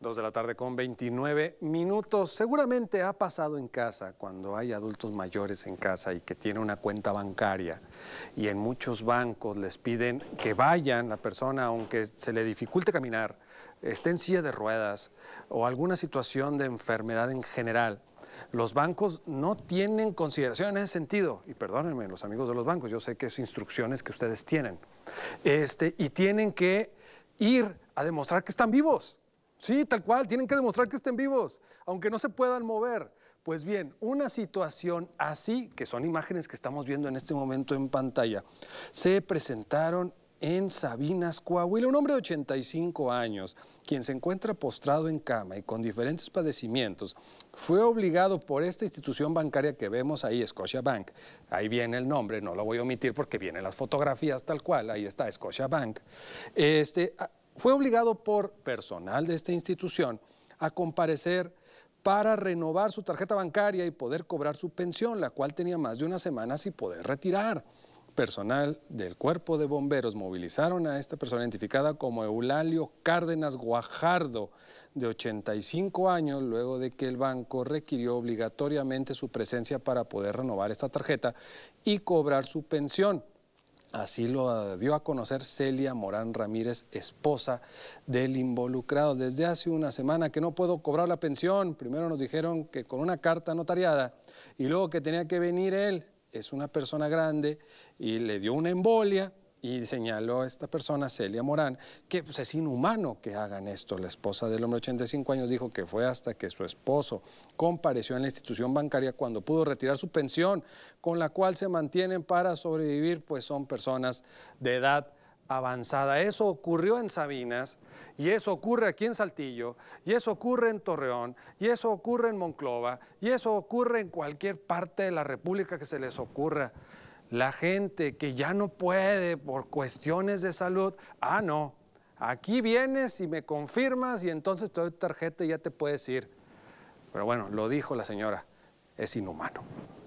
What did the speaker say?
Dos de la tarde con 29 minutos. Seguramente ha pasado en casa cuando hay adultos mayores en casa y que tienen una cuenta bancaria y en muchos bancos les piden que vayan la persona, aunque se le dificulte caminar, esté en silla de ruedas o alguna situación de enfermedad en general. Los bancos no tienen consideración en ese sentido, y perdónenme los amigos de los bancos, yo sé que es instrucciones que ustedes tienen, este, y tienen que ir a demostrar que están vivos Sí, tal cual, tienen que demostrar que estén vivos, aunque no se puedan mover. Pues bien, una situación así, que son imágenes que estamos viendo en este momento en pantalla, se presentaron en Sabinas, Coahuila, un hombre de 85 años, quien se encuentra postrado en cama y con diferentes padecimientos, fue obligado por esta institución bancaria que vemos ahí, Bank. Ahí viene el nombre, no lo voy a omitir porque vienen las fotografías tal cual, ahí está Scotiabank. Este, fue obligado por personal de esta institución a comparecer para renovar su tarjeta bancaria y poder cobrar su pensión, la cual tenía más de una semana sin poder retirar. Personal del cuerpo de bomberos movilizaron a esta persona identificada como Eulalio Cárdenas Guajardo, de 85 años, luego de que el banco requirió obligatoriamente su presencia para poder renovar esta tarjeta y cobrar su pensión. Así lo dio a conocer Celia Morán Ramírez, esposa del involucrado. Desde hace una semana que no puedo cobrar la pensión. Primero nos dijeron que con una carta notariada y luego que tenía que venir él. Es una persona grande y le dio una embolia y señaló esta persona, Celia Morán, que pues, es inhumano que hagan esto. La esposa del hombre de 85 años dijo que fue hasta que su esposo compareció en la institución bancaria cuando pudo retirar su pensión, con la cual se mantienen para sobrevivir, pues son personas de edad avanzada. Eso ocurrió en Sabinas y eso ocurre aquí en Saltillo y eso ocurre en Torreón y eso ocurre en Monclova y eso ocurre en cualquier parte de la República que se les ocurra. La gente que ya no puede por cuestiones de salud, ah, no, aquí vienes y me confirmas y entonces te doy tarjeta y ya te puedes ir. Pero bueno, lo dijo la señora, es inhumano.